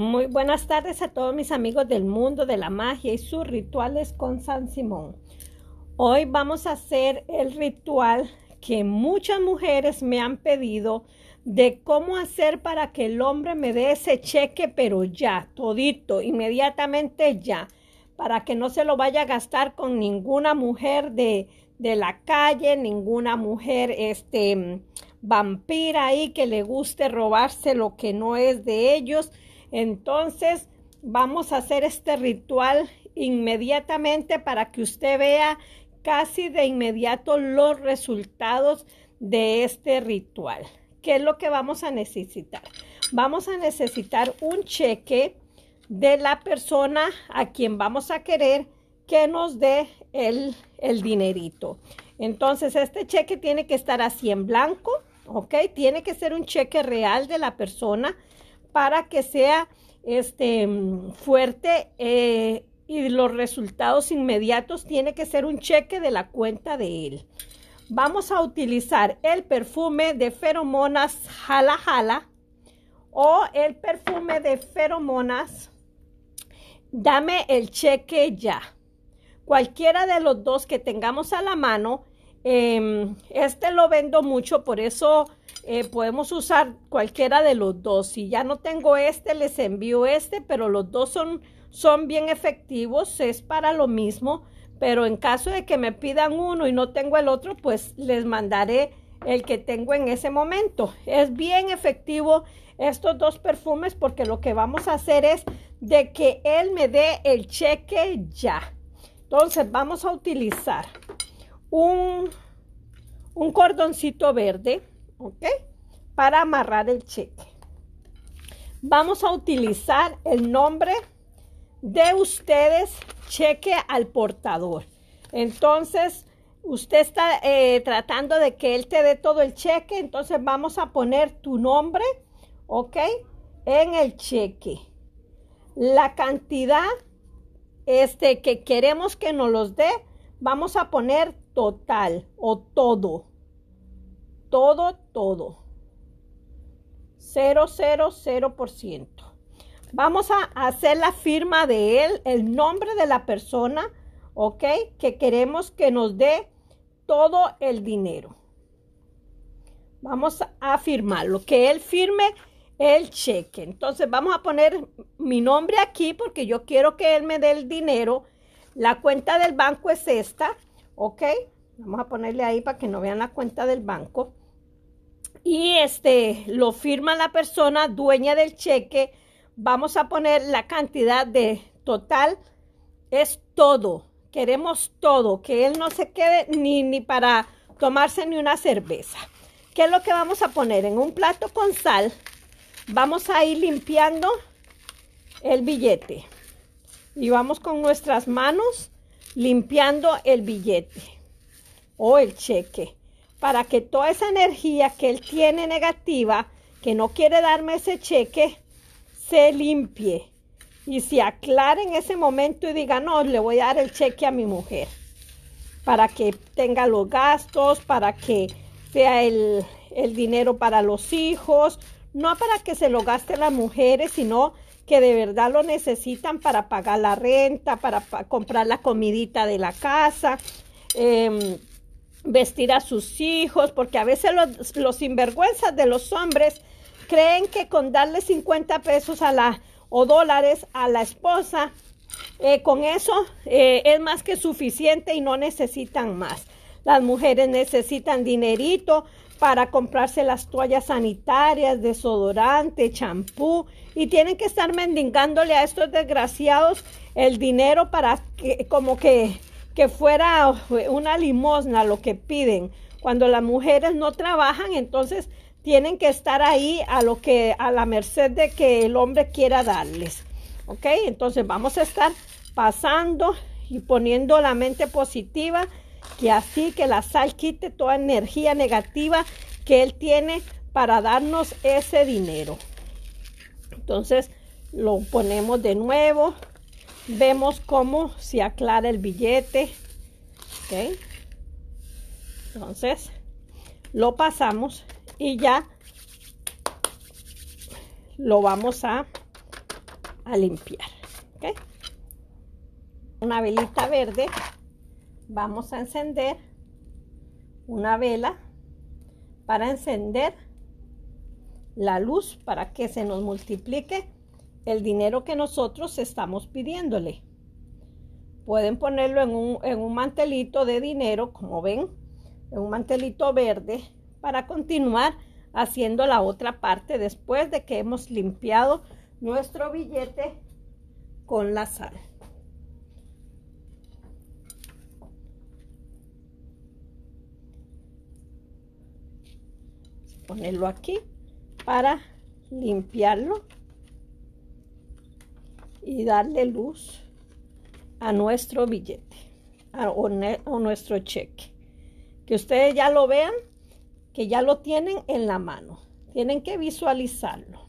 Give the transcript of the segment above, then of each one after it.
Muy buenas tardes a todos mis amigos del mundo de la magia y sus rituales con San Simón. Hoy vamos a hacer el ritual que muchas mujeres me han pedido de cómo hacer para que el hombre me dé ese cheque, pero ya, todito, inmediatamente ya, para que no se lo vaya a gastar con ninguna mujer de, de la calle, ninguna mujer este, vampira ahí que le guste robarse lo que no es de ellos entonces, vamos a hacer este ritual inmediatamente para que usted vea casi de inmediato los resultados de este ritual. ¿Qué es lo que vamos a necesitar? Vamos a necesitar un cheque de la persona a quien vamos a querer que nos dé el, dinerito. Entonces, este cheque tiene que estar así en blanco, ¿ok? Tiene que ser un cheque real de la persona para que sea este, fuerte eh, y los resultados inmediatos tiene que ser un cheque de la cuenta de él. Vamos a utilizar el perfume de feromonas jala jala o el perfume de feromonas dame el cheque ya. Cualquiera de los dos que tengamos a la mano, em, este lo vendo mucho, por eso eh, podemos usar cualquiera de los dos. Si ya no tengo este, les envío este, pero los dos son, son bien efectivos, es para lo mismo. Pero en caso de que me pidan uno y no tengo el otro, pues les mandaré el que tengo en ese momento. Es bien efectivo estos dos perfumes porque lo que vamos a hacer es de que él me dé el cheque ya. Entonces vamos a utilizar un, un cordoncito verde ¿ok? Para amarrar el cheque. Vamos a utilizar el nombre de ustedes, cheque al portador. Entonces, usted está eh, tratando de que él te dé todo el cheque, entonces vamos a poner tu nombre, ¿ok? En el cheque. La cantidad este, que queremos que nos los dé, vamos a poner total o todo, todo, todo. 000%. Vamos a hacer la firma de él, el nombre de la persona, ¿ok? Que queremos que nos dé todo el dinero. Vamos a firmarlo, que él firme el cheque. Entonces vamos a poner mi nombre aquí porque yo quiero que él me dé el dinero. La cuenta del banco es esta, ¿ok? Vamos a ponerle ahí para que no vean la cuenta del banco y este lo firma la persona dueña del cheque. Vamos a poner la cantidad de total es todo. Queremos todo, que él no se quede ni, ni para tomarse ni una cerveza. ¿Qué es lo que vamos a poner? En un plato con sal vamos a ir limpiando el billete. Y vamos con nuestras manos limpiando el billete o el cheque para que toda esa energía que él tiene negativa, que no quiere darme ese cheque, se limpie y se aclare en ese momento y diga, no, le voy a dar el cheque a mi mujer, para que tenga los gastos, para que sea el, el dinero para los hijos, no para que se lo gasten las mujeres, sino que de verdad lo necesitan para pagar la renta, para comprar la comidita de la casa. Em, vestir a sus hijos, porque a veces los, sinvergüenzas de los hombres creen que con darle 50 pesos a la, o dólares a la esposa, eh, con eso eh, es más que suficiente y no necesitan más. Las mujeres necesitan dinerito para comprarse las toallas sanitarias, desodorante, champú y tienen que estar mendigándole a estos desgraciados el dinero para que como que que fuera eh, una limosna lo que piden. Cuando las mujeres no trabajan, entonces tienen que estar ahí a lo que a la merced de que el hombre quiera darles. ¿Ok? Entonces vamos a estar pasando y poniendo la mente positiva, que así que la sal quite toda energía negativa que él tiene para darnos ese dinero. Entonces lo ponemos de nuevo, vemos cómo se aclara el billete. Entonces, lo pasamos y ya lo vamos a, limpiar. Una velita verde. Vamos a encender una vela para encender la luz para que se nos multiplique el dinero que nosotros estamos pidiéndole. Pueden ponerlo en un, mantelito de dinero, como ven, en un mantelito verde, para continuar haciendo la otra parte después de que hemos limpiado nuestro billete con la sal. Ponerlo aquí para limpiarlo y darle luz a nuestro billete a, o, nuestro cheque. Que ustedes ya lo vean, que ya lo tienen en la mano. Tienen que visualizarlo.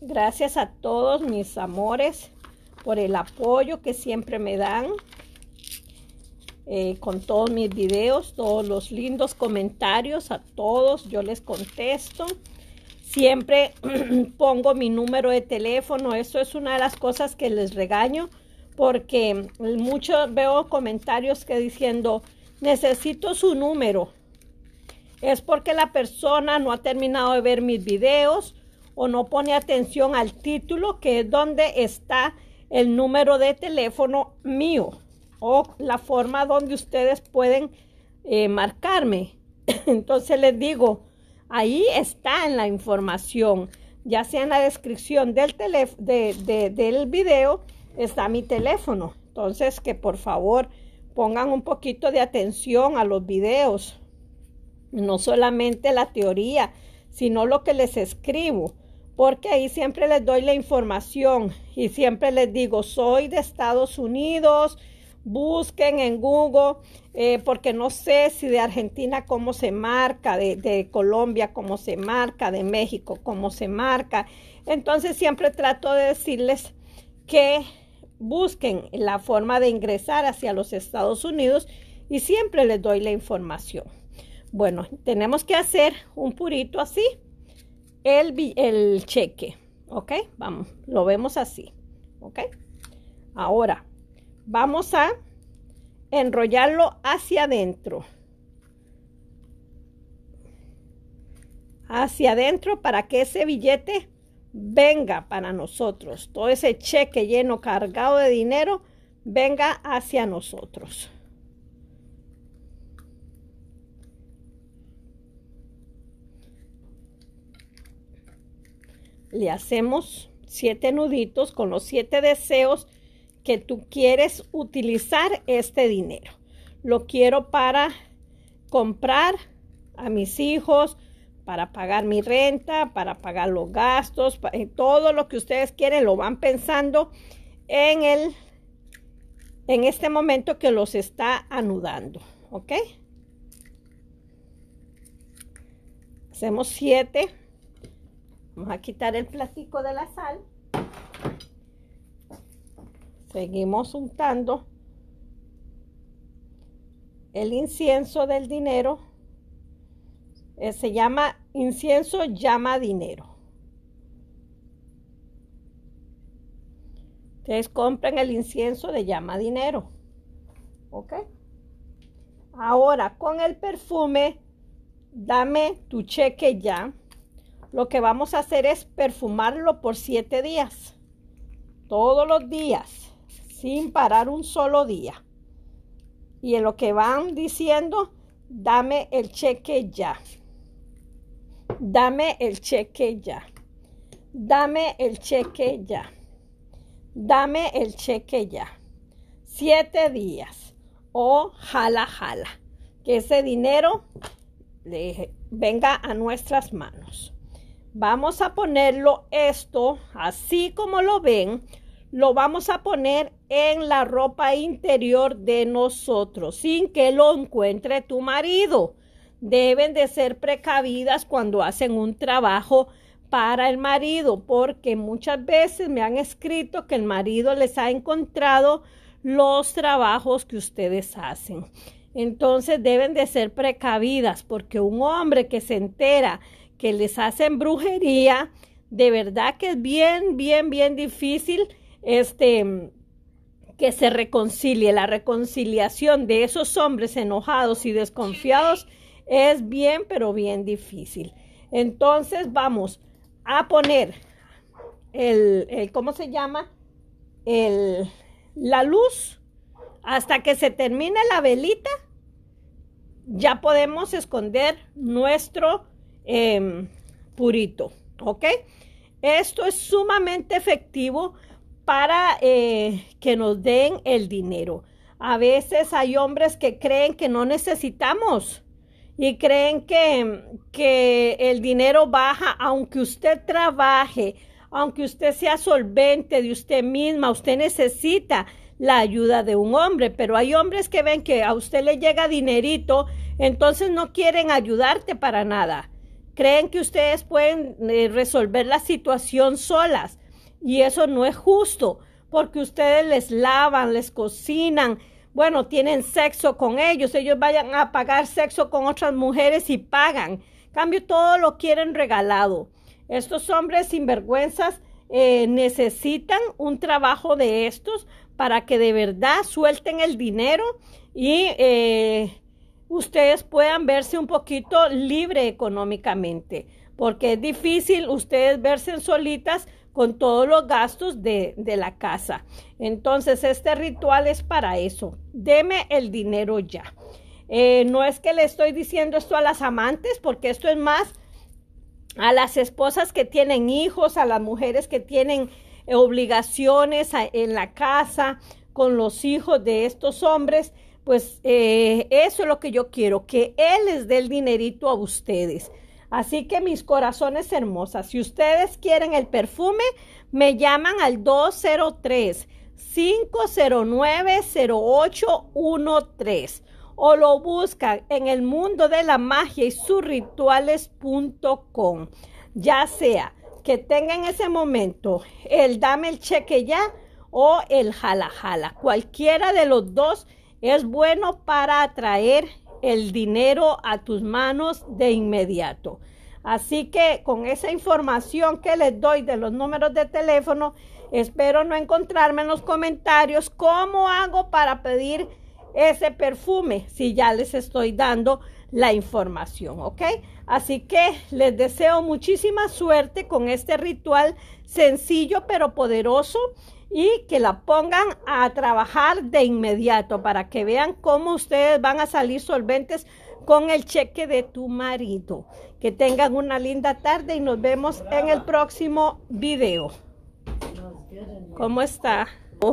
Gracias a todos mis amores por el apoyo que siempre me dan eh, con todos mis videos, todos los lindos comentarios, a todos yo les contesto. Siempre pongo mi número de teléfono. Eso es una de las cosas que les regaño porque muchos veo comentarios que diciendo, necesito su número. Es porque la persona no ha terminado de ver mis videos o no pone atención al título que es donde está el número de teléfono mío o la forma donde ustedes pueden eh, marcarme. Entonces les digo, Ahí está en la información, ya sea en la descripción del, del video, está mi teléfono. Entonces, que por favor pongan un poquito de atención a los videos, no solamente la teoría, sino lo que les escribo, porque ahí siempre les doy la información y siempre les digo, soy de Estados Unidos, busquen en Google, eh, porque no sé si de Argentina cómo se marca, de, Colombia cómo se marca, de México cómo se marca. Entonces siempre trato de decirles que busquen la forma de ingresar hacia los Estados Unidos y siempre les doy la información. Bueno, tenemos que hacer un purito así, el, el cheque, ¿ok? Vamos, lo vemos así, ¿ok? Ahora, vamos a enrollarlo hacia adentro. Hacia adentro para que ese billete venga para nosotros. Todo ese cheque lleno, cargado de dinero, venga hacia nosotros. Le hacemos siete nuditos con los siete deseos que tú quieres utilizar este dinero. Lo quiero para comprar a mis hijos, para pagar mi renta, para pagar los gastos, eh, todo lo que ustedes quieren lo van pensando en el en este momento que los está anudando, ¿ok? Hacemos siete. Vamos a quitar el plástico de la sal. Seguimos untando el incienso del dinero. Eh, se llama incienso llama dinero. Ustedes compran el incienso de llama dinero. ¿Ok? Ahora, con el perfume, dame tu cheque ya. Lo que vamos a hacer es perfumarlo por siete días. Todos los días sin parar un solo día. Y en lo que van diciendo, dame el cheque ya. Dame el cheque ya. Dame el cheque ya. Dame el cheque ya. Siete días. O jala, jala. Que ese dinero le venga a nuestras manos. Vamos a ponerlo esto así como lo ven lo vamos a poner en la ropa interior de nosotros sin que lo encuentre tu marido. Deben de ser precavidas cuando hacen un trabajo para el marido porque muchas veces me han escrito que el marido les ha encontrado los trabajos que ustedes hacen. Entonces deben de ser precavidas porque un hombre que se entera que les hacen brujería, de verdad que es bien, bien, bien difícil este que se reconcilie, la reconciliación de esos hombres enojados y desconfiados es bien, pero bien difícil. Entonces vamos a poner el, el ¿cómo se llama? El, la luz hasta que se termine la velita. Ya podemos esconder nuestro em, purito, ¿ok? Esto es sumamente efectivo para eh, que nos den el dinero. A veces hay hombres que creen que no necesitamos y creen que, que el dinero baja aunque usted trabaje, aunque usted sea solvente de usted misma, usted necesita la ayuda de un hombre, pero hay hombres que ven que a usted le llega dinerito, entonces no quieren ayudarte para nada. Creen que ustedes pueden eh, resolver la situación solas. Y eso no es justo, porque ustedes les lavan, les cocinan, bueno, tienen sexo con ellos, ellos vayan a pagar sexo con otras mujeres y pagan. Cambio, todo lo quieren regalado. Estos hombres sinvergüenzas eh, necesitan un trabajo de estos para que de verdad suelten el dinero y eh, ustedes puedan verse un poquito libre económicamente, porque es difícil ustedes verse solitas con todos los gastos de, de la casa. Entonces, este ritual es para eso. Deme el dinero ya. Eh, no es que le estoy diciendo esto a las amantes, porque esto es más a las esposas que tienen hijos, a las mujeres que tienen eh, obligaciones en la casa con los hijos de estos hombres. Pues eh, eso es lo que yo quiero, que él les dé el dinerito a ustedes. Así que mis corazones hermosas, si ustedes quieren el perfume, me llaman al 203 509 0813 o lo buscan en el mundo de la magia y sus Ya sea que tenga en ese momento el dame el cheque ya o el jala jala. Cualquiera de los dos es bueno para atraer el dinero a tus manos de inmediato. Así que con esa información que les doy de los números de teléfono, espero no encontrarme en los comentarios cómo hago para pedir ese perfume si ya les estoy dando la información, ¿ok? Así que les deseo muchísima suerte con este ritual sencillo pero poderoso y que la pongan a trabajar de inmediato para que vean cómo ustedes van a salir solventes con el cheque de tu marido. Que tengan una linda tarde y nos vemos en el próximo video. ¿Cómo está?